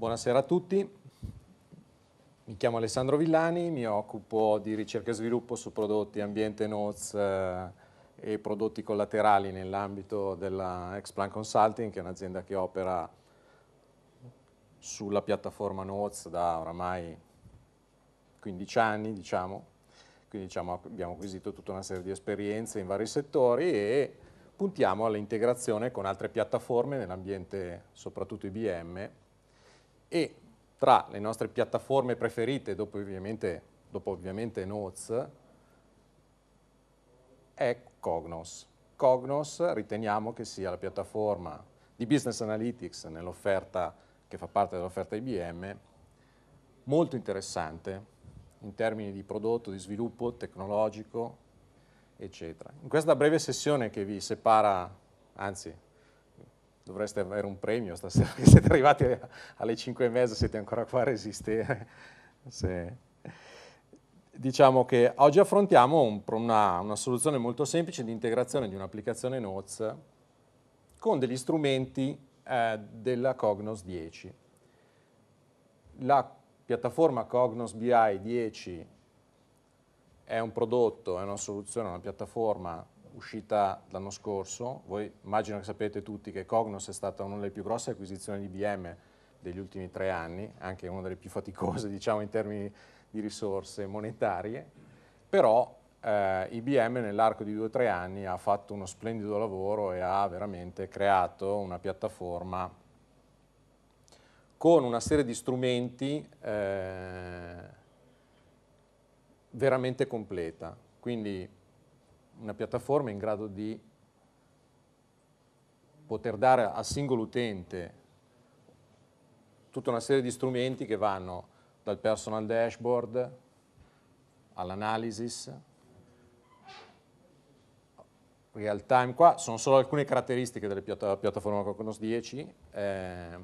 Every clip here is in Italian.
Buonasera a tutti, mi chiamo Alessandro Villani, mi occupo di ricerca e sviluppo su prodotti ambiente noz eh, e prodotti collaterali nell'ambito della Explan Consulting, che è un'azienda che opera sulla piattaforma NOTS da oramai 15 anni, diciamo. Quindi diciamo, abbiamo acquisito tutta una serie di esperienze in vari settori e puntiamo all'integrazione con altre piattaforme nell'ambiente soprattutto IBM e tra le nostre piattaforme preferite, dopo ovviamente, dopo ovviamente Notes, è Cognos. Cognos riteniamo che sia la piattaforma di Business Analytics nell'offerta che fa parte dell'offerta IBM, molto interessante in termini di prodotto, di sviluppo tecnologico, eccetera. In questa breve sessione che vi separa, anzi dovreste avere un premio stasera, che siete arrivati alle 5 e mezza, siete ancora qua a resistere. Se... Diciamo che oggi affrontiamo un, una, una, soluzione molto semplice di integrazione di un'applicazione Notes con degli strumenti eh, della Cognos 10. La piattaforma Cognos BI 10 è un prodotto, è una soluzione, una piattaforma uscita l'anno scorso, voi immagino che sapete tutti che Cognos è stata una delle più grosse acquisizioni di IBM degli ultimi tre anni, anche una delle più faticose diciamo in termini di risorse monetarie, però eh, IBM nell'arco di due o tre anni ha fatto uno splendido lavoro e ha veramente creato una piattaforma con una serie di strumenti eh, veramente completa. Quindi una piattaforma in grado di poter dare al singolo utente tutta una serie di strumenti che vanno dal personal dashboard all'analysis, real time. Qua sono solo alcune caratteristiche della piattaforma Cognos 10. Eh,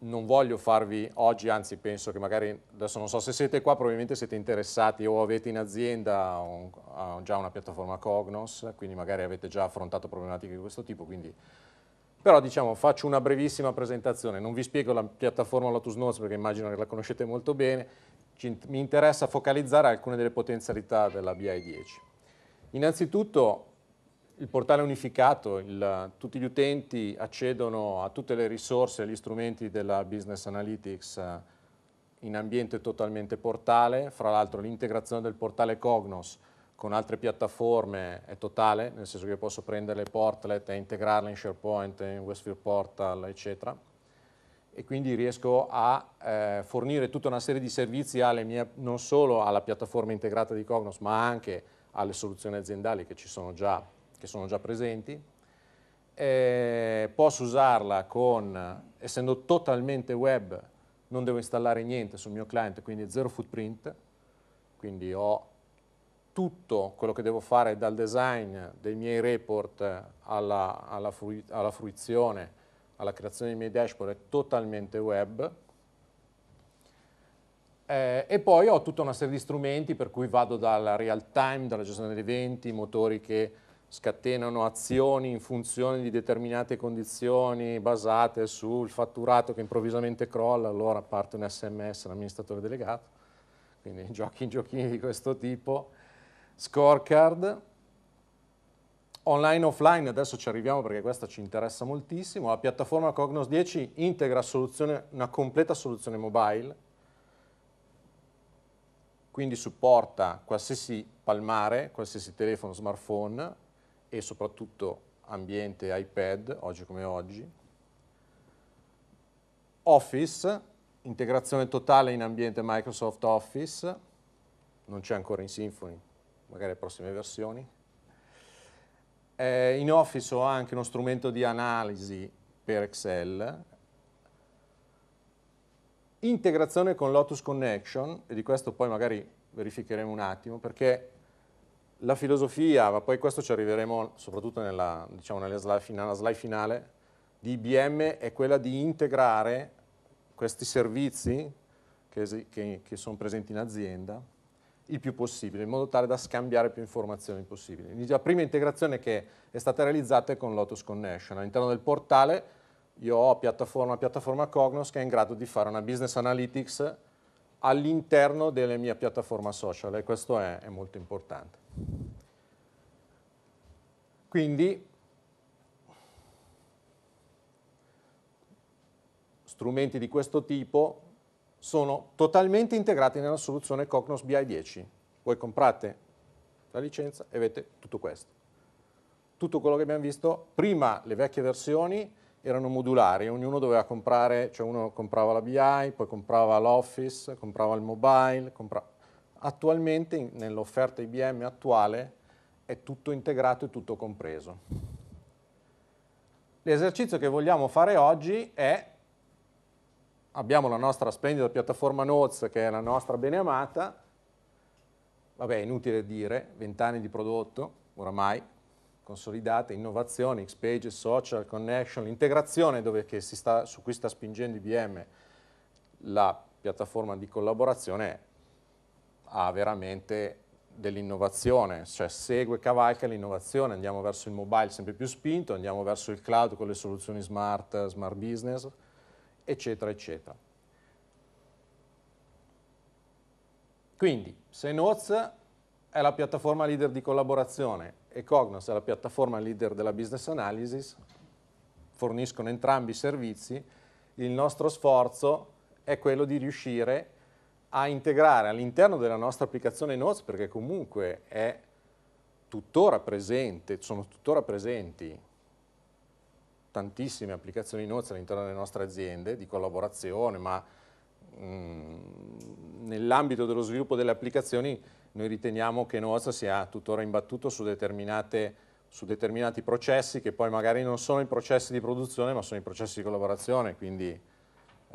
non voglio farvi oggi, anzi penso che magari, adesso non so se siete qua, probabilmente siete interessati o avete in azienda un, un, già una piattaforma Cognos, quindi magari avete già affrontato problematiche di questo tipo, quindi... Però diciamo, faccio una brevissima presentazione, non vi spiego la piattaforma Lotus Notes perché immagino che la conoscete molto bene, Ci, mi interessa focalizzare alcune delle potenzialità della BI10. Innanzitutto il portale unificato, il, tutti gli utenti accedono a tutte le risorse e gli strumenti della Business Analytics eh, in ambiente totalmente portale, fra l'altro l'integrazione del portale Cognos con altre piattaforme è totale, nel senso che posso prendere le portlet e integrarle in SharePoint, in Westfield Portal, eccetera. E quindi riesco a eh, fornire tutta una serie di servizi mie, non solo alla piattaforma integrata di Cognos, ma anche alle soluzioni aziendali che ci sono già che sono già presenti, eh, posso usarla con, essendo totalmente web, non devo installare niente sul mio client, quindi zero footprint, quindi ho tutto quello che devo fare dal design dei miei report alla, alla, frui, alla fruizione, alla creazione dei miei dashboard è totalmente web. Eh, e poi ho tutta una serie di strumenti per cui vado dalla real time, dalla gestione degli eventi, motori che scatenano azioni in funzione di determinate condizioni basate sul fatturato che improvvisamente crolla, allora parte un sms all'amministratore delegato, quindi giochi in giochini di questo tipo, scorecard, online offline, adesso ci arriviamo perché questa ci interessa moltissimo, la piattaforma Cognos 10 integra una completa soluzione mobile, quindi supporta qualsiasi palmare, qualsiasi telefono, smartphone, e soprattutto ambiente iPad, oggi come oggi. Office, integrazione totale in ambiente Microsoft Office, non c'è ancora in Symfony, magari le prossime versioni. Eh, in Office ho anche uno strumento di analisi per Excel, integrazione con Lotus Connection, e di questo poi magari verificheremo un attimo, perché la filosofia, ma poi questo ci arriveremo soprattutto nella, diciamo, nella slide, slide finale, di IBM è quella di integrare questi servizi che, che, che sono presenti in azienda il più possibile, in modo tale da scambiare più informazioni possibili. La prima integrazione che è stata realizzata è con Lotus Connection. All'interno del portale io ho piattaforma, piattaforma Cognos che è in grado di fare una business analytics all'interno della mia piattaforma social e questo è, è molto importante. Quindi strumenti di questo tipo sono totalmente integrati nella soluzione Cognos BI10. Voi comprate la licenza e avete tutto questo. Tutto quello che abbiamo visto, prima le vecchie versioni, erano modulari, ognuno doveva comprare, cioè uno comprava la BI, poi comprava l'Office, comprava il mobile, comprava... attualmente nell'offerta IBM attuale è tutto integrato e tutto compreso. L'esercizio che vogliamo fare oggi è, abbiamo la nostra splendida piattaforma Notes che è la nostra beneamata, vabbè è inutile dire, 20 anni di prodotto oramai, consolidate, innovazioni, Xpage, social, connection, l'integrazione su cui sta spingendo IBM la piattaforma di collaborazione ha veramente dell'innovazione, cioè segue, cavalca l'innovazione, andiamo verso il mobile sempre più spinto, andiamo verso il cloud con le soluzioni smart, smart business, eccetera, eccetera. Quindi, Senoz è la piattaforma leader di collaborazione, e Cognos è la piattaforma leader della business analysis, forniscono entrambi i servizi, il nostro sforzo è quello di riuscire a integrare all'interno della nostra applicazione Notes, perché comunque è tuttora presente, sono tuttora presenti tantissime applicazioni Notes all'interno delle nostre aziende di collaborazione, ma mm, nell'ambito dello sviluppo delle applicazioni noi riteniamo che Nozza sia tuttora imbattuto su, su determinati processi che poi magari non sono i processi di produzione ma sono i processi di collaborazione, quindi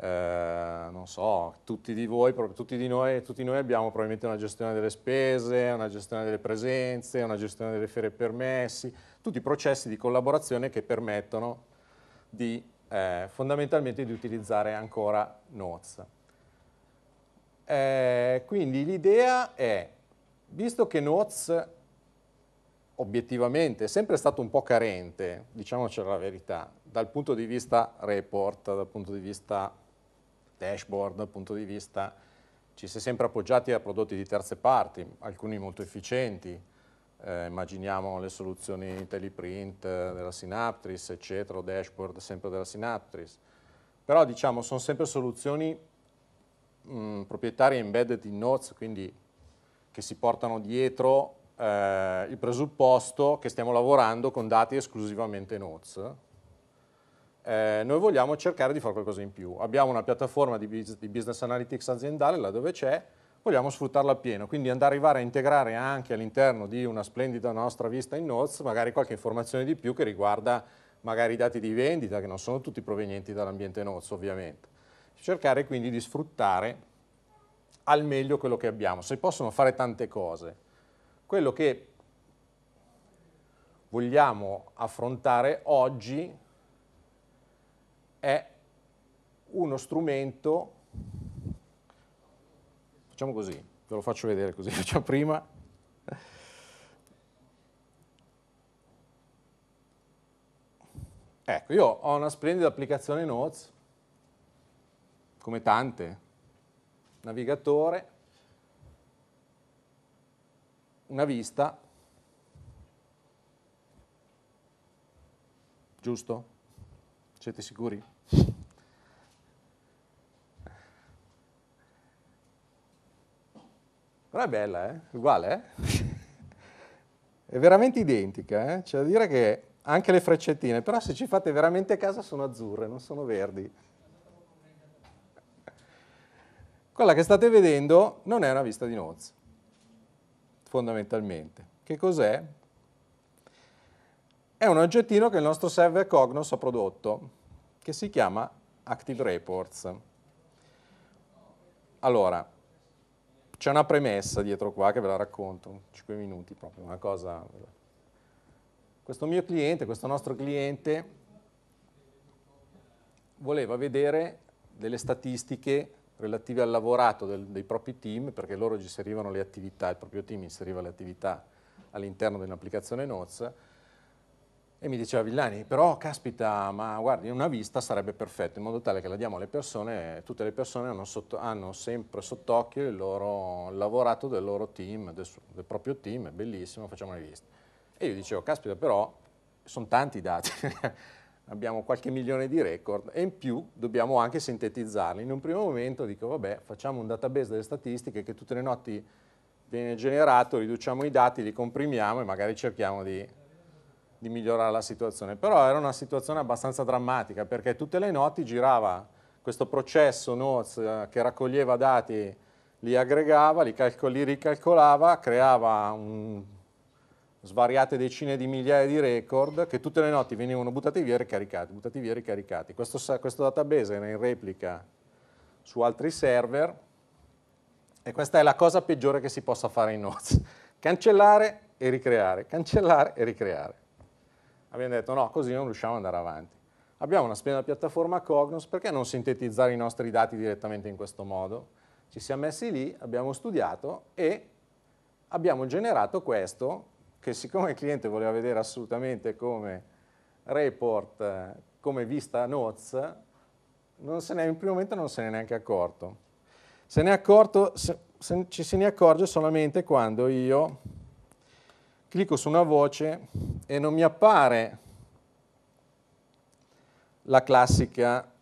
eh, non so, tutti di voi, tutti di noi, tutti noi abbiamo probabilmente una gestione delle spese, una gestione delle presenze, una gestione delle fere permessi, tutti i processi di collaborazione che permettono di, eh, fondamentalmente di utilizzare ancora Nozza. Eh, quindi l'idea è Visto che Noz obiettivamente è sempre stato un po' carente, diciamocela la verità, dal punto di vista report, dal punto di vista dashboard, dal punto di vista ci si è sempre appoggiati a prodotti di terze parti, alcuni molto efficienti, eh, immaginiamo le soluzioni teleprint eh, della Synaptris, eccetera, o dashboard sempre della Synaptris, però diciamo sono sempre soluzioni mm, proprietarie embedded in Notes, quindi che si portano dietro eh, il presupposto che stiamo lavorando con dati esclusivamente notes, eh, noi vogliamo cercare di fare qualcosa in più. Abbiamo una piattaforma di, business analytics aziendale, là dove c'è, vogliamo sfruttarla appieno, quindi andare a integrare anche all'interno di una splendida nostra vista in notes magari qualche informazione di più che riguarda magari i dati di vendita, che non sono tutti provenienti dall'ambiente notes ovviamente. Cercare quindi di sfruttare al meglio quello che abbiamo, se possono fare tante cose. Quello che vogliamo affrontare oggi è uno strumento, facciamo così, ve lo faccio vedere così, facciamo prima. Ecco, io ho una splendida applicazione Notes, come tante, navigatore, una vista, giusto? Siete sicuri? Però è bella, eh? Uguale, eh? è veramente identica, eh? C'è da dire che anche le freccettine, però se ci fate veramente a casa sono azzurre, non sono verdi. Quella che state vedendo non è una vista di nozze, fondamentalmente. Che cos'è? È un oggettino che il nostro server Cognos ha prodotto, che si chiama Active Reports. Allora, c'è una premessa dietro qua che ve la racconto, 5 minuti proprio, una cosa... Questo mio cliente, questo nostro cliente, voleva vedere delle statistiche relative al lavorato del, dei propri team, perché loro inserivano le attività, il proprio team inseriva le attività all'interno dell'applicazione Notes, e mi diceva Villani, però caspita, ma guardi, una vista sarebbe perfetta, in modo tale che la diamo alle persone, tutte le persone hanno, sotto, hanno sempre sott'occhio il loro il lavorato del loro team, del, del proprio team, è bellissimo, facciamo le viste. E io dicevo, caspita, però sono tanti i dati. abbiamo qualche milione di record e in più dobbiamo anche sintetizzarli. In un primo momento dico vabbè facciamo un database delle statistiche che tutte le notti viene generato, riduciamo i dati, li comprimiamo e magari cerchiamo di, di migliorare la situazione. Però era una situazione abbastanza drammatica perché tutte le notti girava questo processo NOTS eh, che raccoglieva dati, li aggregava, li, li ricalcolava, creava un svariate decine di migliaia di record che tutte le notti venivano buttati via e ricaricati, buttati via e ricaricati. Questo, questo database era in replica su altri server e questa è la cosa peggiore che si possa fare in Notes. Cancellare e ricreare, cancellare e ricreare. Abbiamo detto no, così non riusciamo ad andare avanti. Abbiamo una splendida piattaforma Cognos, perché non sintetizzare i nostri dati direttamente in questo modo? Ci siamo messi lì, abbiamo studiato e abbiamo generato questo che siccome il cliente voleva vedere assolutamente come report, eh, come vista notes, non se in primo momento non se ne è neanche accorto. Se ne è accorto, se, se, ci se ne accorge solamente quando io clicco su una voce e non mi appare la classica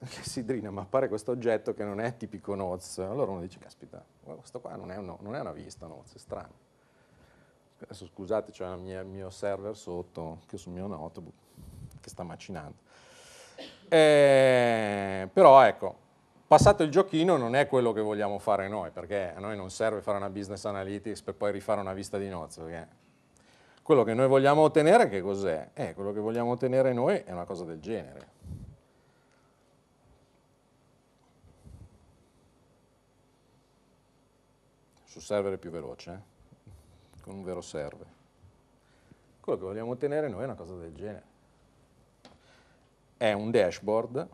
sidrina, ma appare questo oggetto che non è tipico Noz. Allora uno dice, caspita, questo qua non è, un, non è una vista Noz, è strano. Adesso scusate, c'è il mio server sotto, che sul mio notebook, che sta macinando. Eh, però ecco, passato il giochino non è quello che vogliamo fare noi, perché a noi non serve fare una business analytics per poi rifare una vista di Noz, quello che noi vogliamo ottenere che cos'è? Eh, quello che vogliamo ottenere noi è una cosa del genere. server più veloce, eh? con un vero server. Quello che vogliamo ottenere noi è una cosa del genere. È un dashboard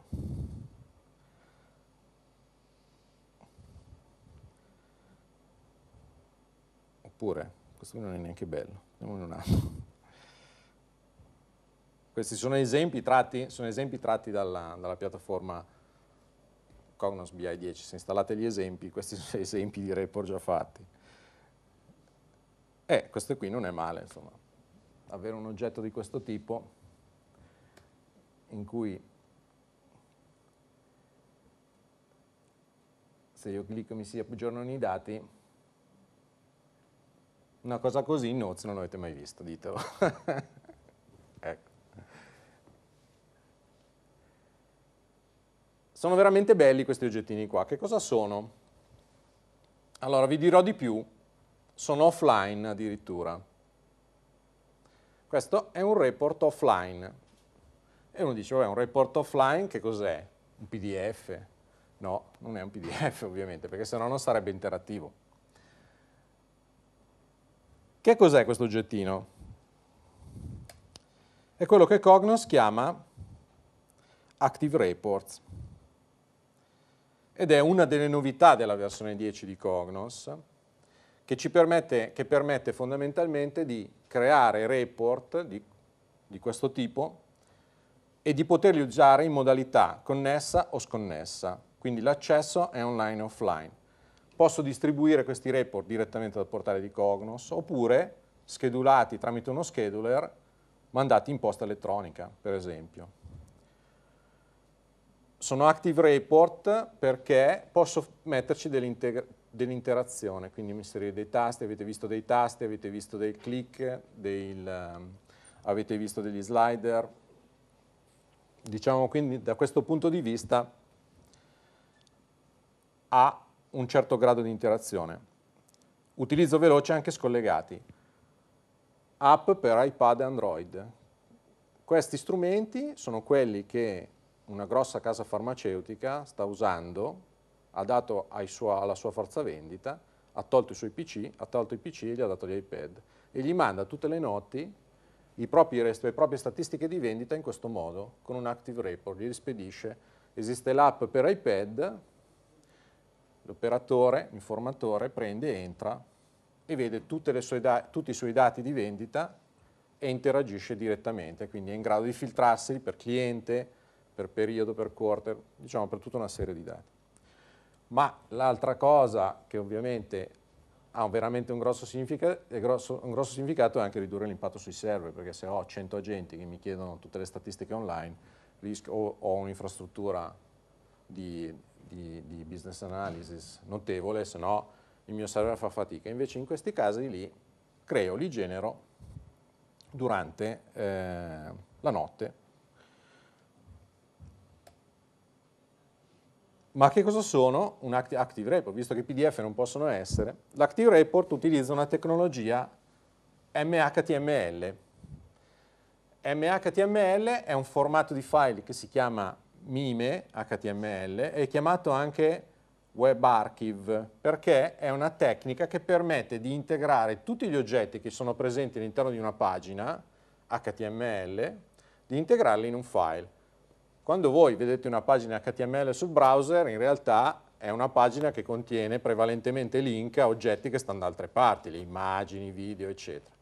oppure, questo qui non è neanche bello, andiamone un altro. Questi sono esempi tratti, sono esempi tratti dalla, dalla piattaforma Cognos BI10, se installate gli esempi, questi sono esempi di report già fatti. E eh, questo qui non è male, insomma. Avere un oggetto di questo tipo in cui se io clicco mi si aggiornano i dati, una cosa così in Notes non l'avete mai visto, ditelo. sono veramente belli questi oggettini qua. Che cosa sono? Allora, vi dirò di più. Sono offline addirittura. Questo è un report offline. E uno dice, vabbè, un report offline che cos'è? Un PDF? No, non è un PDF ovviamente, perché sennò non sarebbe interattivo. Che cos'è questo oggettino? È quello che Cognos chiama Active Reports ed è una delle novità della versione 10 di Cognos che, ci permette, che permette fondamentalmente di creare report di, di questo tipo e di poterli usare in modalità connessa o sconnessa, quindi l'accesso è online e offline. Posso distribuire questi report direttamente dal portale di Cognos oppure schedulati tramite uno scheduler mandati in posta elettronica, per esempio sono active report perché posso metterci dell'interazione, dell quindi inserire dei tasti, avete visto dei tasti, avete visto dei click, del, um, avete visto degli slider. Diciamo quindi da questo punto di vista ha un certo grado di interazione. Utilizzo veloce anche scollegati. App per iPad e Android. Questi strumenti sono quelli che una grossa casa farmaceutica sta usando, ha dato sua, alla sua forza vendita, ha tolto i suoi PC, ha tolto i PC e gli ha dato gli iPad e gli manda tutte le notti propri, le proprie statistiche di vendita in questo modo, con un Active Report, gli rispedisce. Esiste l'app per iPad, l'operatore, l'informatore, prende, entra e vede tutti i suoi dati di vendita e interagisce direttamente, quindi è in grado di filtrarsi per cliente, per periodo, per quarter, diciamo per tutta una serie di dati. Ma l'altra cosa che ovviamente ha veramente un grosso, è grosso, un grosso significato è anche ridurre l'impatto sui server, perché se ho 100 agenti che mi chiedono tutte le statistiche online, rischio, o ho un'infrastruttura di, di, di business analysis notevole, se no il mio server fa fatica. Invece in questi casi li creo, li genero durante eh, la notte Ma che cosa sono un Active, Report? Visto che PDF non possono essere, l'Active Report utilizza una tecnologia MHTML. MHTML è un formato di file che si chiama MIME HTML, è chiamato anche Web Archive, perché è una tecnica che permette di integrare tutti gli oggetti che sono presenti all'interno di una pagina HTML, di integrarli in un file. Quando voi vedete una pagina HTML sul browser, in realtà è una pagina che contiene prevalentemente link a oggetti che stanno da altre parti, le immagini, i video, eccetera.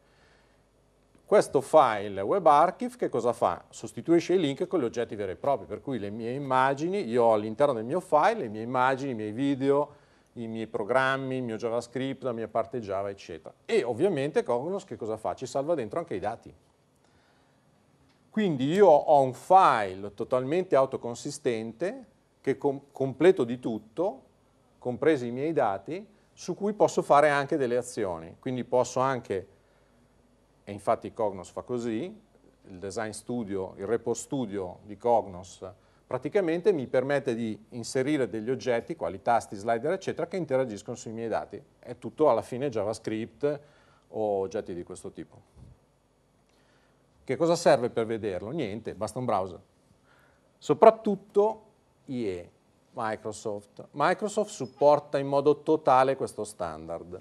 Questo file WebArchive che cosa fa? Sostituisce i link con gli oggetti veri e propri, per cui le mie immagini, io ho all'interno del mio file le mie immagini, i miei video, i miei programmi, il mio JavaScript, la mia parte Java, eccetera. E ovviamente Cognos che cosa fa? Ci salva dentro anche i dati. Quindi io ho un file totalmente autoconsistente che com completo di tutto, compresi i miei dati, su cui posso fare anche delle azioni. Quindi posso anche, e infatti Cognos fa così, il design studio, il repo studio di Cognos praticamente mi permette di inserire degli oggetti, quali tasti, slider, eccetera, che interagiscono sui miei dati. È tutto alla fine JavaScript o oggetti di questo tipo. Che cosa serve per vederlo? Niente, basta un browser. Soprattutto IE, Microsoft. Microsoft supporta in modo totale questo standard.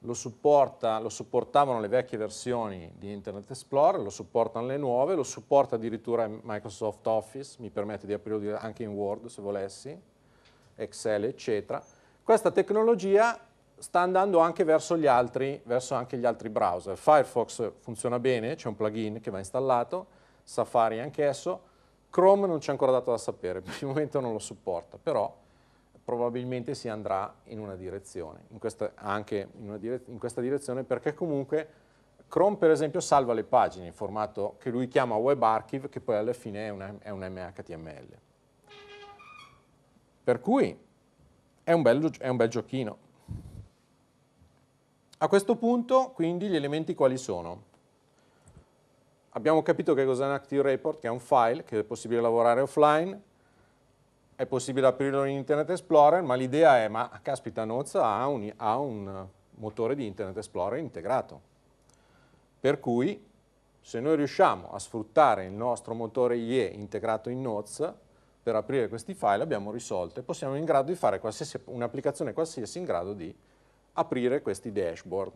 Lo, supporta, lo supportavano le vecchie versioni di Internet Explorer, lo supportano le nuove, lo supporta addirittura Microsoft Office, mi permette di aprirlo anche in Word se volessi, Excel eccetera. Questa tecnologia sta andando anche verso gli altri, verso anche gli altri browser. Firefox funziona bene, c'è un plugin che va installato, Safari anche esso, Chrome non c'è ancora dato da sapere, per il momento non lo supporta, però probabilmente si andrà in una direzione, in questa, anche in, dire, in questa direzione, perché comunque Chrome per esempio salva le pagine in formato che lui chiama web archive, che poi alla fine è un, è un MHTML. Per cui è un bel, è un bel giochino. A questo punto, quindi, gli elementi quali sono? Abbiamo capito che cos'è un Active Report, che è un file che è possibile lavorare offline, è possibile aprirlo in Internet Explorer, ma l'idea è, ma caspita, Nozza ha un, ha un motore di Internet Explorer integrato. Per cui, se noi riusciamo a sfruttare il nostro motore IE integrato in Notes, per aprire questi file abbiamo risolto e possiamo in grado di fare un'applicazione qualsiasi in grado di aprire questi dashboard.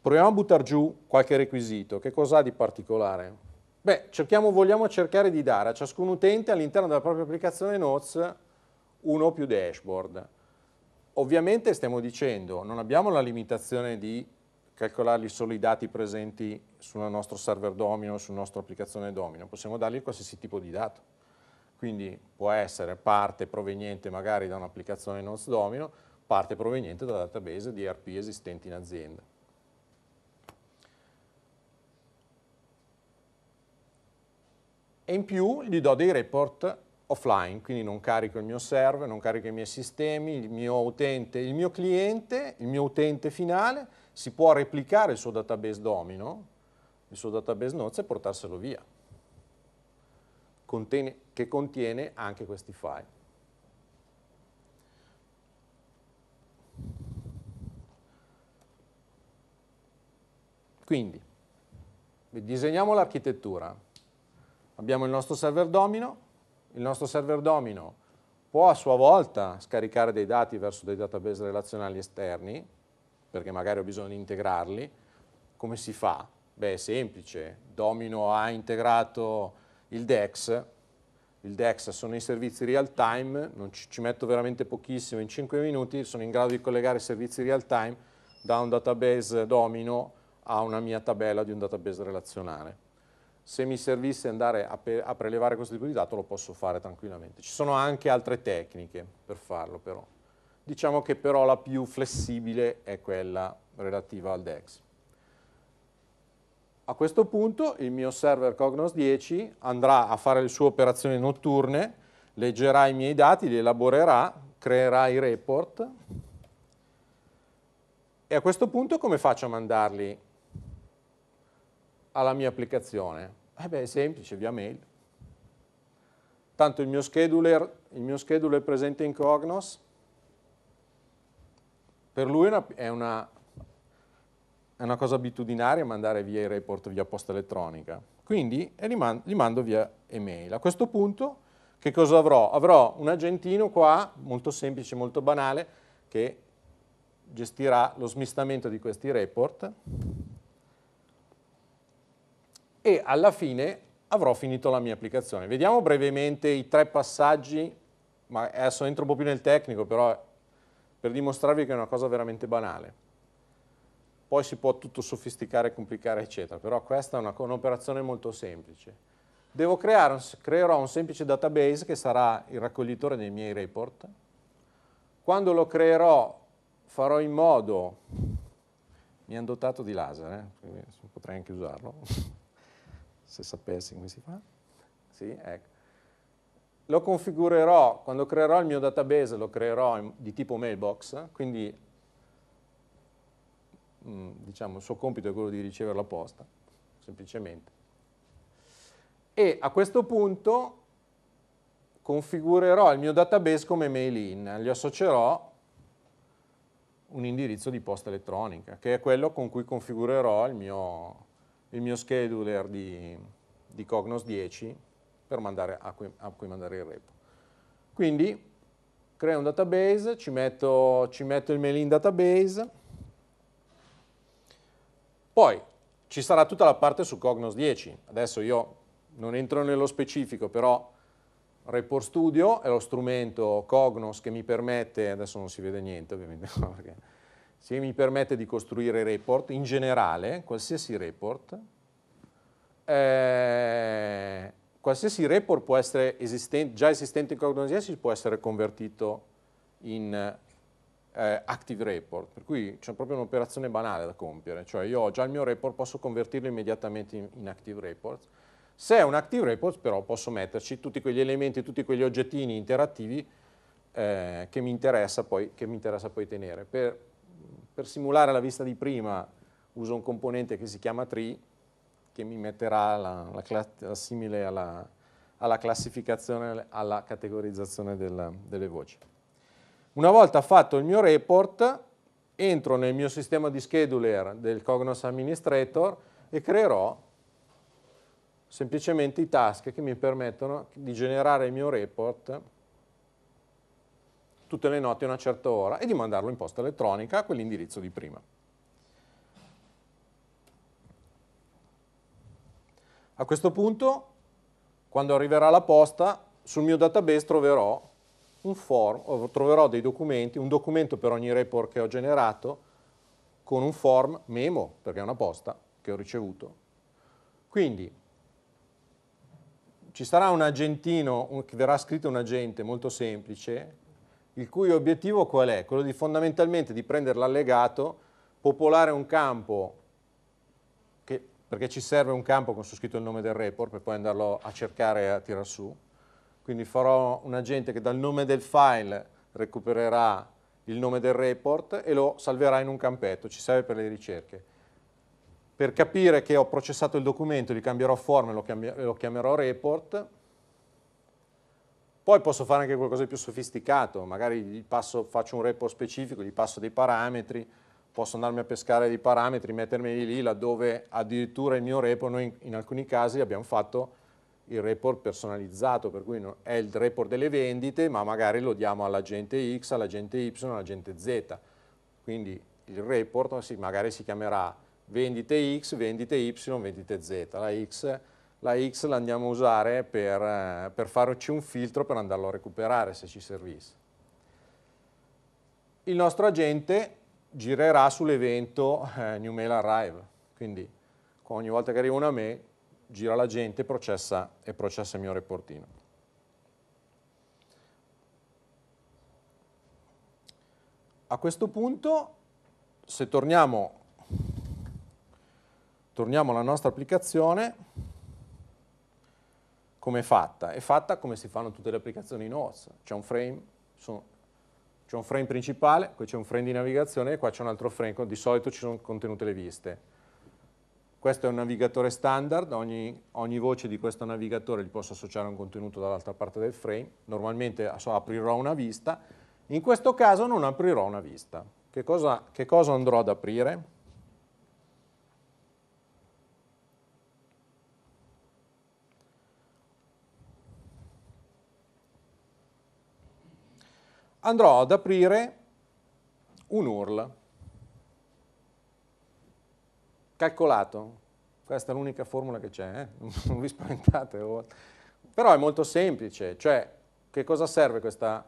Proviamo a buttare giù qualche requisito. Che cosa ha di particolare? Beh, cerchiamo, vogliamo cercare di dare a ciascun utente all'interno della propria applicazione Notes uno o più dashboard. Ovviamente stiamo dicendo, non abbiamo la limitazione di calcolarli solo i dati presenti sul nostro server domino, sulla nostra applicazione domino, possiamo dargli qualsiasi tipo di dato quindi può essere parte proveniente magari da un'applicazione Notes Domino, parte proveniente da database di ERP esistenti in azienda. E in più gli do dei report offline, quindi non carico il mio server, non carico i miei sistemi, il mio utente, il mio cliente, il mio utente finale, si può replicare il suo database domino, il suo database notes e portarselo via contiene, che contiene anche questi file. Quindi, disegniamo l'architettura. Abbiamo il nostro server domino, il nostro server domino può a sua volta scaricare dei dati verso dei database relazionali esterni, perché magari ho bisogno di integrarli. Come si fa? Beh, è semplice, domino ha integrato il DEX, il DEX sono i servizi real time, ci, ci, metto veramente pochissimo, in 5 minuti sono in grado di collegare servizi real time da un database domino a una mia tabella di un database relazionale. Se mi servisse andare a, pre a prelevare questo tipo di dato lo posso fare tranquillamente. Ci sono anche altre tecniche per farlo però. Diciamo che però la più flessibile è quella relativa al DEX. A questo punto il mio server Cognos 10 andrà a fare le sue operazioni notturne, leggerà i miei dati, li elaborerà, creerà i report e a questo punto come faccio a mandarli alla mia applicazione? Eh beh, è semplice, via mail. Tanto il mio scheduler, il mio scheduler presente in Cognos, per lui è una, è una è una cosa abitudinaria mandare via i report via posta elettronica, quindi eh, li, man li mando via email. A questo punto che cosa avrò? Avrò un agentino qua, molto semplice, molto banale, che gestirà lo smistamento di questi report e alla fine avrò finito la mia applicazione. Vediamo brevemente i tre passaggi, ma adesso entro un po' più nel tecnico, però per dimostrarvi che è una cosa veramente banale poi si può tutto sofisticare, complicare, eccetera, però questa è un'operazione molto semplice. Devo creare, creerò un semplice database che sarà il raccoglitore dei miei report. Quando lo creerò farò in modo, mi hanno dotato di laser, eh? potrei anche usarlo, se sapessi come si fa. Sì, ecco. Lo configurerò, quando creerò il mio database lo creerò di tipo mailbox, quindi Mm, diciamo, il suo compito è quello di ricevere la posta, semplicemente. E a questo punto configurerò il mio database come mail-in, gli associerò un indirizzo di posta elettronica, che è quello con cui configurerò il mio, il mio scheduler di, di, Cognos 10 per mandare a, cui, a cui mandare il repo. Quindi creo un database, ci metto, ci metto il mail-in database, poi ci sarà tutta la parte su Cognos 10. Adesso io non entro nello specifico, però Report Studio è lo strumento Cognos che mi permette, adesso non si vede niente ovviamente, perché, se mi permette di costruire report in generale, qualsiasi report, eh, qualsiasi report esistente, già esistente in Cognos 10 può essere convertito in, eh, Active Report, per cui c'è proprio un'operazione banale da compiere, cioè io ho già il mio report, posso convertirlo immediatamente in, in Active Report. Se è un Active Report però posso metterci tutti quegli elementi, tutti quegli oggettini interattivi eh, che, mi interessa poi, mi interessa poi tenere. Per, per, simulare la vista di prima uso un componente che si chiama tree che mi metterà la, la, la simile alla, alla, classificazione, alla categorizzazione della, delle voci. Una volta fatto il mio report, entro nel mio sistema di scheduler del Cognos Administrator e creerò semplicemente i task che mi permettono di generare il mio report tutte le notti a una certa ora e di mandarlo in posta elettronica a quell'indirizzo di prima. A questo punto, quando arriverà la posta, sul mio database troverò un form, troverò dei documenti, un documento per ogni report che ho generato con un form memo, perché è una posta che ho ricevuto. Quindi ci sarà un agentino, un, verrà scritto un agente molto semplice, il cui obiettivo qual è? Quello di fondamentalmente di prendere l'allegato, popolare un campo, che, perché ci serve un campo con su scritto il nome del report per poi andarlo a cercare e a tirar su, quindi farò un agente che dal nome del file recupererà il nome del report e lo salverà in un campetto, ci serve per le ricerche. Per capire che ho processato il documento gli cambierò forma e lo, chiam lo chiamerò report, poi posso fare anche qualcosa di più sofisticato, magari passo, faccio un report specifico, gli passo dei parametri, posso andarmi a pescare dei parametri, mettermeli lì laddove addirittura il mio report, noi in, in alcuni casi abbiamo fatto il report personalizzato, per cui è il report delle vendite, ma magari lo diamo all'agente X, all'agente Y, all'agente Z. Quindi il report magari si chiamerà vendite X, vendite Y, vendite Z. La X la, X la andiamo a usare per, eh, per farci un filtro per andarlo a recuperare se ci servisse. Il nostro agente girerà sull'evento eh, New Mail Arrive, quindi ogni volta che arriva una mail gira la gente processa, e processa il mio reportino. A questo punto, se torniamo, torniamo alla nostra applicazione, come è fatta? È fatta come si fanno tutte le applicazioni in OS. C'è un frame, c'è un frame principale, qui c'è un frame di navigazione e qua c'è un altro frame, di solito ci sono contenute le viste. Questo è un navigatore standard, ogni, ogni voce di questo navigatore gli posso associare un contenuto dall'altra parte del frame. Normalmente so, aprirò una vista, in questo caso non aprirò una vista. Che cosa, che cosa andrò ad aprire? Andrò ad aprire un URL calcolato, questa è l'unica formula che c'è, eh? non vi spaventate, però è molto semplice, cioè che cosa serve questa,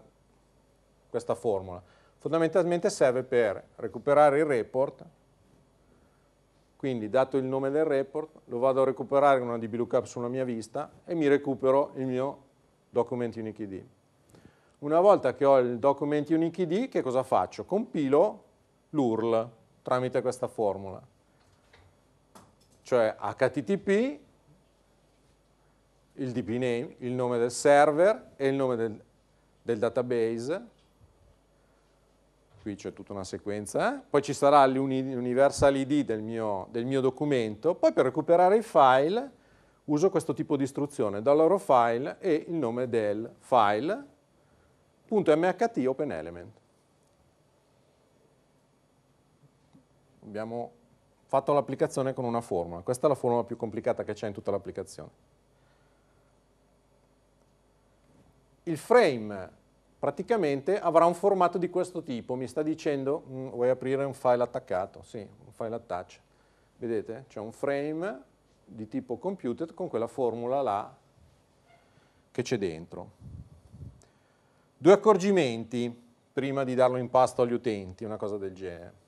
questa formula? Fondamentalmente serve per recuperare il report, quindi dato il nome del report, lo vado a recuperare con una DB lookup sulla mia vista e mi recupero il mio document unique ID. Una volta che ho il document unique ID, che cosa faccio? Compilo l'URL tramite questa formula cioè http, il dpname, il nome del server e il nome del, del database, qui c'è tutta una sequenza, eh? poi ci sarà l'universal ID del mio, del mio documento, poi per recuperare i file uso questo tipo di istruzione, $file e il nome del file, .mht open element. Abbiamo fatto l'applicazione con una formula. Questa è la formula più complicata che c'è in tutta l'applicazione. Il frame praticamente avrà un formato di questo tipo. Mi sta dicendo, mm, vuoi aprire un file attaccato? Sì, un file attach. Vedete? C'è un frame di tipo computed con quella formula là che c'è dentro. Due accorgimenti prima di darlo in pasto agli utenti, una cosa del genere.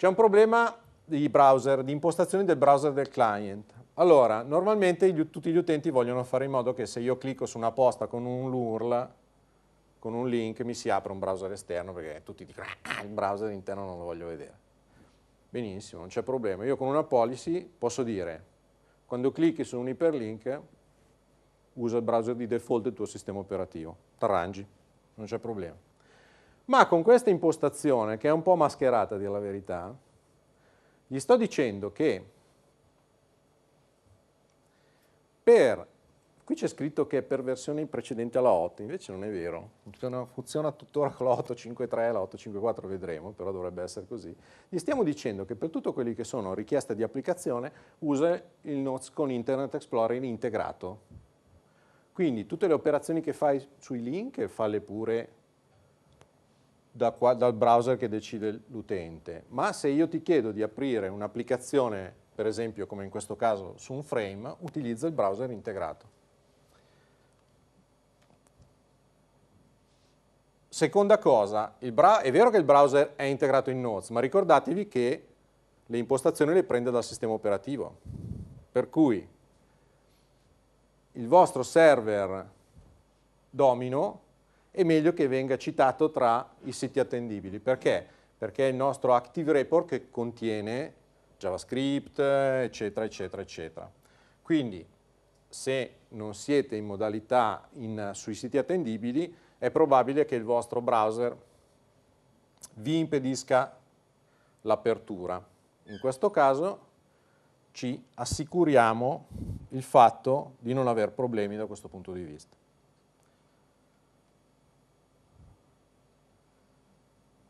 C'è un problema di browser, di impostazioni del browser del client. Allora, normalmente gli, tutti gli utenti vogliono fare in modo che se io clicco su una posta con un URL, con un link, mi si apra un browser esterno, perché tutti dicono, ah, il browser interno non lo voglio vedere. Benissimo, non c'è problema. Io con una policy posso dire, quando clicchi su un iperlink, usa il browser di default del tuo sistema operativo, t'arrangi, non c'è problema ma con questa impostazione, che è un po' mascherata a dire la verità, gli sto dicendo che per... Qui c'è scritto che è per versione precedente alla 8, invece non è vero. Funziona, funziona tuttora con la 8.5.3, la 8.5.4 vedremo, però dovrebbe essere così. Gli stiamo dicendo che per tutti quelli che sono richieste di applicazione usa il Notes con Internet Explorer in integrato. Quindi tutte le operazioni che fai sui link, falle pure da qua, dal browser che decide l'utente. Ma se io ti chiedo di aprire un'applicazione, per esempio come in questo caso su un frame, utilizzo il browser integrato. Seconda cosa, è vero che il browser è integrato in Notes, ma ricordatevi che le impostazioni le prende dal sistema operativo. Per cui il vostro server domino è meglio che venga citato tra i siti attendibili. Perché? Perché è il nostro Active Report che contiene JavaScript, eccetera, eccetera, eccetera. Quindi, se non siete in modalità in, sui siti attendibili, è probabile che il vostro browser vi impedisca l'apertura. In questo caso ci assicuriamo il fatto di non avere problemi da questo punto di vista.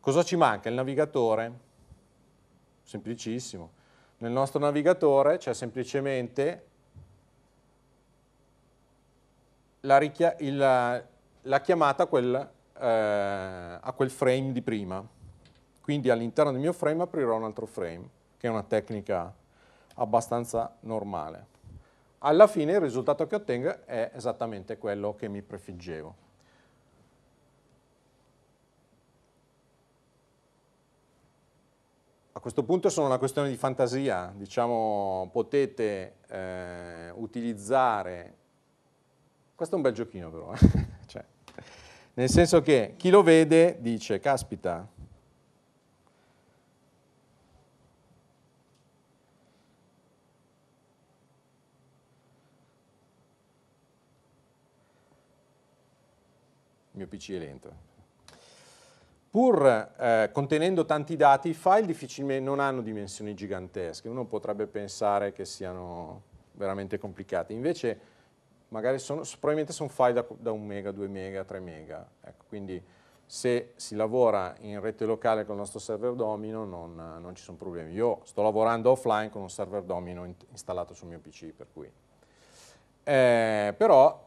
Cosa ci manca? Il navigatore? Semplicissimo. Nel nostro navigatore c'è semplicemente la, il, la chiamata a quel, eh, a quel frame di prima. Quindi all'interno del mio frame aprirò un altro frame, che è una tecnica abbastanza normale. Alla fine il risultato che ottengo è esattamente quello che mi prefiggevo. A questo punto è solo una questione di fantasia, diciamo potete eh, utilizzare, questo è un bel giochino però, eh. cioè, nel senso che chi lo vede dice caspita, il mio PC è lento, Pur eh, contenendo tanti dati, i file difficilmente non hanno dimensioni gigantesche, uno potrebbe pensare che siano veramente complicati, invece magari sono, probabilmente sono file da, da 1 mega, 2 mega, 3 mega, ecco, quindi se si lavora in rete locale con il nostro server domino non, non, ci sono problemi. Io sto lavorando offline con un server domino installato sul mio PC, per cui. Eh, però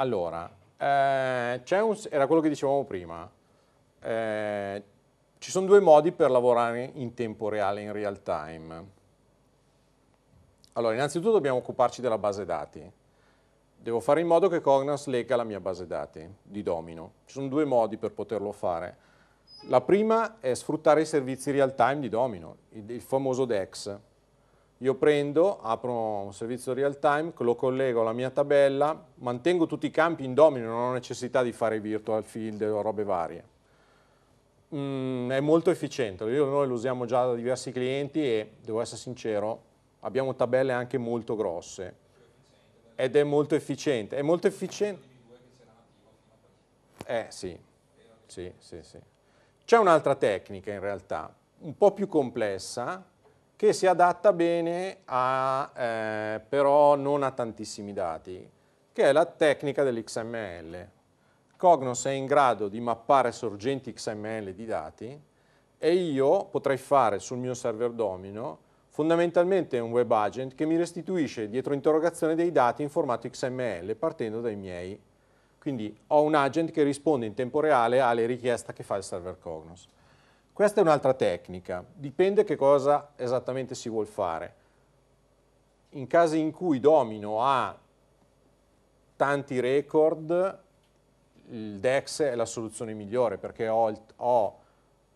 Allora, eh, un, era quello che dicevamo prima. Eh, ci sono due modi per lavorare in tempo reale, in real time. Allora, innanzitutto dobbiamo occuparci della base dati. Devo fare in modo che Cognance lega la mia base dati di domino. Ci sono due modi per poterlo fare. La prima è sfruttare i servizi real time di domino, il famoso DEX. Io prendo, apro un servizio real time, lo collego alla mia tabella, mantengo tutti i campi in domino, non ho necessità di fare virtual field o robe varie. Mm, è molto efficiente, Io, noi lo usiamo già da diversi clienti e devo essere sincero, abbiamo tabelle anche molto grosse ed è molto efficiente. È molto efficiente. Eh sì, sì, sì, sì. C'è un'altra tecnica in realtà, un po' più complessa, che si adatta bene a, eh, però non a tantissimi dati, che è la tecnica dell'XML. Cognos è in grado di mappare sorgenti XML di dati e io potrei fare sul mio server domino fondamentalmente un web agent che mi restituisce dietro interrogazione dei dati in formato XML partendo dai miei. Quindi ho un agent che risponde in tempo reale alle richieste che fa il server Cognos. Questa è un'altra tecnica, dipende che cosa esattamente si vuol fare. In casi in cui domino ha tanti record, il DEX è la soluzione migliore perché ho, ho,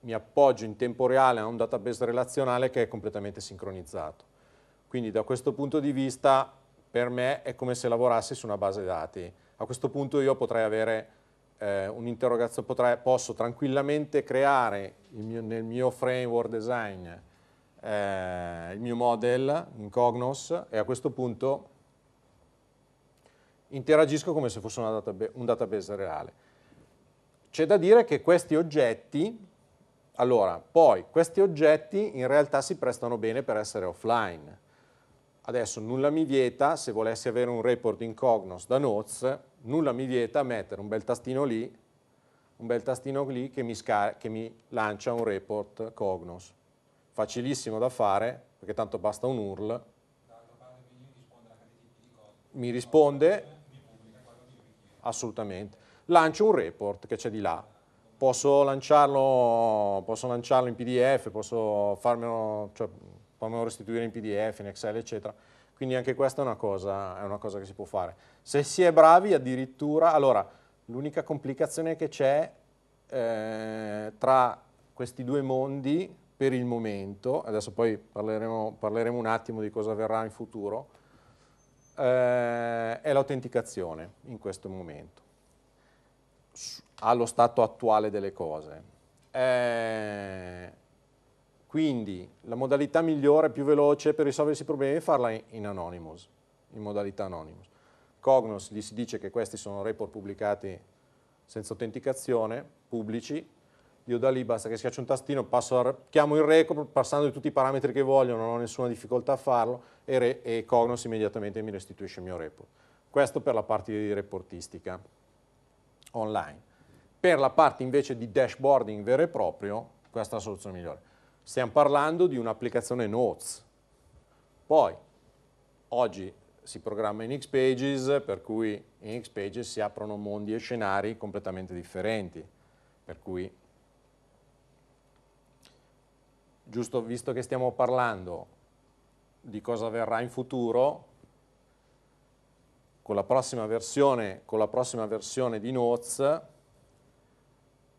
mi appoggio in tempo reale a un database relazionale che è completamente sincronizzato. Quindi da questo punto di vista per me è come se lavorassi su una base dati. A questo punto io potrei avere eh, un'interrogazione, posso tranquillamente creare mio, nel mio framework design eh, il mio model in Cognos e a questo punto interagisco come se fosse datab un database reale. C'è da dire che questi oggetti, allora, poi questi oggetti in realtà si prestano bene per essere offline. Adesso nulla mi vieta, se volessi avere un report in Cognos da Notes, nulla mi vieta mettere un bel tastino lì, un bel tastino lì che mi, che mi lancia un report Cognos. Facilissimo da fare, perché tanto basta un URL. Mi risponde, assolutamente. Lancio un report che c'è di là. Posso lanciarlo, posso lanciarlo in PDF, posso farmelo, cioè, farmelo restituire in PDF, in Excel, eccetera quindi anche questa è una, cosa, è una cosa che si può fare. Se si è bravi addirittura, allora l'unica complicazione che c'è eh, tra questi due mondi per il momento, adesso poi parleremo, parleremo un attimo di cosa verrà in futuro, eh, è l'autenticazione in questo momento, allo stato attuale delle cose. Eh, quindi la modalità migliore, più veloce per risolversi i problemi è farla in Anonymous, in modalità Anonymous. Cognos gli si dice che questi sono report pubblicati senza autenticazione, pubblici, io da lì basta che schiaccio un tastino, a, chiamo il record passando tutti i parametri che voglio, non ho nessuna difficoltà a farlo e, re, e Cognos immediatamente mi restituisce il mio report. Questo per la parte di reportistica online. Per la parte invece di dashboarding vero e proprio, questa è la soluzione migliore. Stiamo parlando di un'applicazione Notes. Poi, oggi si programma in Xpages, per cui in Xpages si aprono mondi e scenari completamente differenti. Per cui, giusto visto che stiamo parlando di cosa avverrà in futuro, con la prossima versione, con la prossima versione di Notes,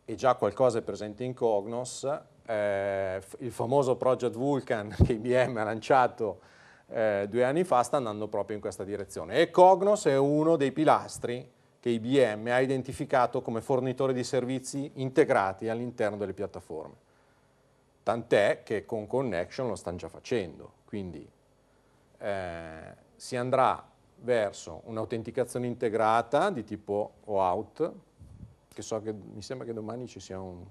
e già qualcosa è presente in Cognos, eh, il famoso Project Vulcan che IBM ha lanciato eh, due anni fa sta andando proprio in questa direzione e Cognos è uno dei pilastri che IBM ha identificato come fornitore di servizi integrati all'interno delle piattaforme. Tant'è che con Connection lo stanno già facendo, quindi eh, si andrà verso un'autenticazione integrata di tipo OAuth, che so che mi sembra che domani ci sia un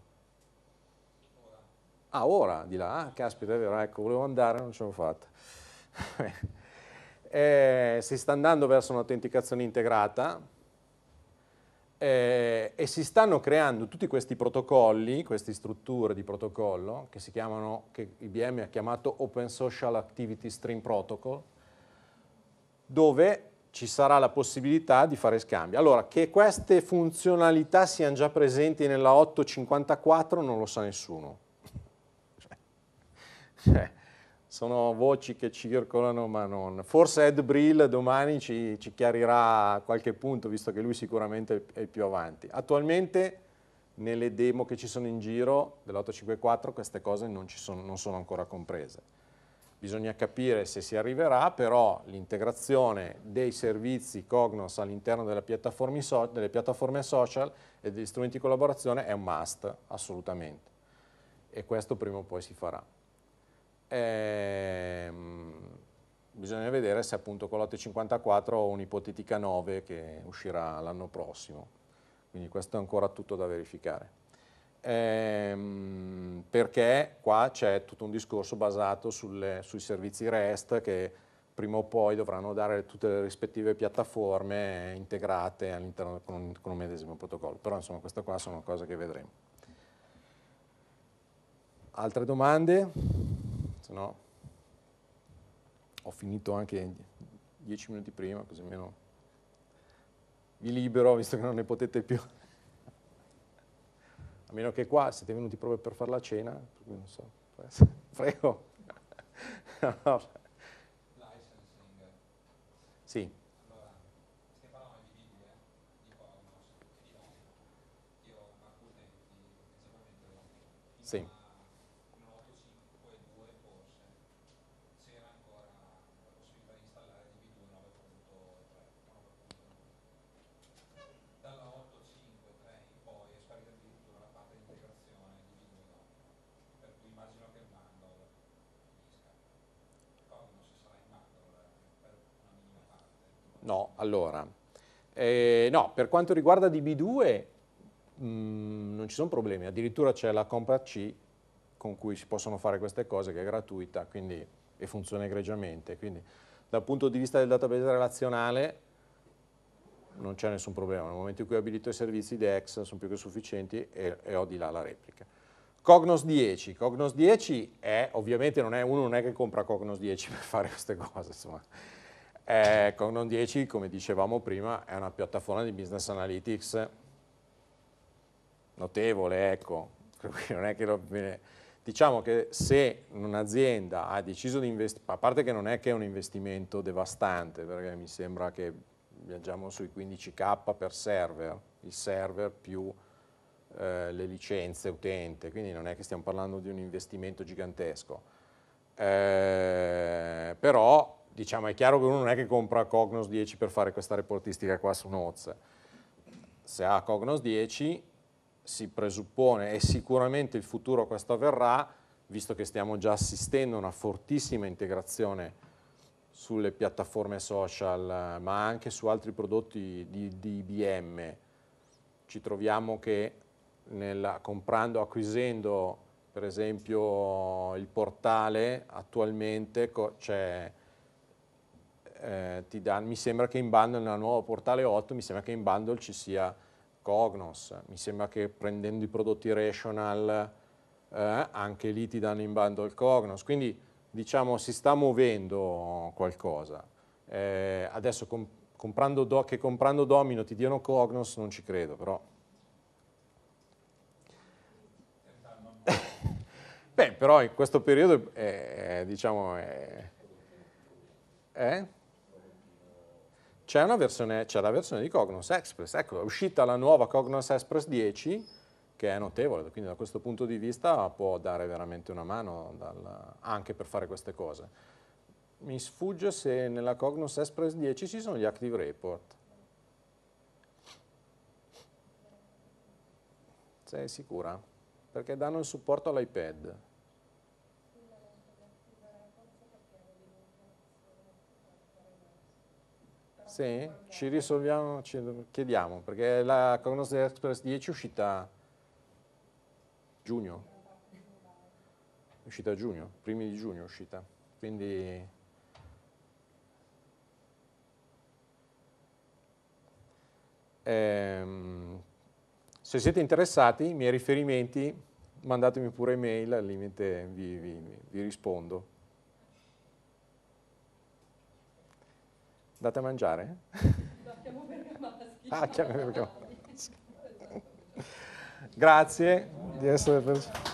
Ah, ora, di là, ah, caspita, è vero, ecco, volevo andare, non ce l'ho fatta. eh, si sta andando verso un'autenticazione integrata eh, e si stanno creando tutti questi protocolli, queste strutture di protocollo, che si chiamano, che IBM ha chiamato Open Social Activity Stream Protocol, dove ci sarà la possibilità di fare scambi. Allora, che queste funzionalità siano già presenti nella 854 non lo sa nessuno. Cioè, sono voci che circolano ma non. Forse Ed Brill domani ci, ci chiarirà qualche punto, visto che lui sicuramente è più avanti. Attualmente nelle demo che ci sono in giro dell'854 queste cose non, sono, non sono ancora comprese. Bisogna capire se si arriverà, però l'integrazione dei servizi Cognos all'interno delle, delle piattaforme social e degli strumenti di collaborazione è un must, assolutamente. E questo prima o poi si farà. Ehm, bisogna vedere se appunto con l'854 ho un'ipotetica 9 che uscirà l'anno prossimo, quindi questo è ancora tutto da verificare. Ehm, perché qua c'è tutto un discorso basato sulle, sui servizi REST che prima o poi dovranno dare tutte le rispettive piattaforme integrate all'interno con, con un medesimo protocollo, però insomma queste qua sono cose che vedremo. Altre domande? se no ho finito anche dieci minuti prima, così almeno vi libero, visto che non ne potete più. A meno che qua siete venuti proprio per fare la cena, per cui non so, prego. no. Sì. Sì. Allora, eh, no, per quanto riguarda DB2 mh, mm, non ci sono problemi, addirittura c'è la Compra C con cui si possono fare queste cose che è gratuita quindi, e funziona egregiamente, quindi dal punto di vista del database relazionale non c'è nessun problema, nel momento in cui abilito i servizi DEX sono più che sufficienti e, e ho di là la replica. Cognos 10, Cognos 10 è, ovviamente non è, uno non è che compra Cognos 10 per fare queste cose, insomma eh, Cognon 10, come dicevamo prima, è una piattaforma di business analytics notevole, ecco. non è Che lo... Diciamo che se un'azienda ha deciso di investire, a parte che non è che è un investimento devastante, perché mi sembra che viaggiamo sui 15k per server, il server più eh, le licenze utente, quindi non è che stiamo parlando di un investimento gigantesco. Eh, però diciamo, è chiaro che uno non è che compra Cognos 10 per fare questa reportistica qua su Notes. Se ha Cognos 10 si presuppone, e sicuramente in futuro questo avverrà, visto che stiamo già assistendo a una fortissima integrazione sulle piattaforme social, ma anche su altri prodotti di, di IBM. Ci troviamo che nella, comprando, acquisendo per esempio il portale, attualmente c'è eh, ti danno, mi sembra che in bundle nella nuova portale 8, mi sembra che in bundle ci sia Cognos, mi sembra che prendendo i prodotti Rational eh, anche lì ti danno in bundle Cognos, quindi diciamo si sta muovendo qualcosa. Eh, adesso com comprando Do che comprando Domino ti diano Cognos non ci credo però. Beh, però in questo periodo, è, diciamo, eh, eh? c'è la versione di Cognos Express, ecco, è uscita la nuova Cognos Express 10, che è notevole, quindi da questo punto di vista può dare veramente una mano dal, anche per fare queste cose. Mi sfugge se nella Cognos Express 10 ci sono gli Active Report. Sei sicura? Perché danno il supporto all'iPad. Sì, ci risolviamo, ci chiediamo, perché la Cognos Express 10 è uscita giugno, è uscita a giugno, primi di giugno è uscita, quindi ehm, se siete interessati, i miei riferimenti, mandatemi pure email, al limite vi, vi, vi rispondo. Andate a mangiare? No, chiamo Bergamaschi. Ah, chiamo Bergamaschi. Grazie di essere presenti.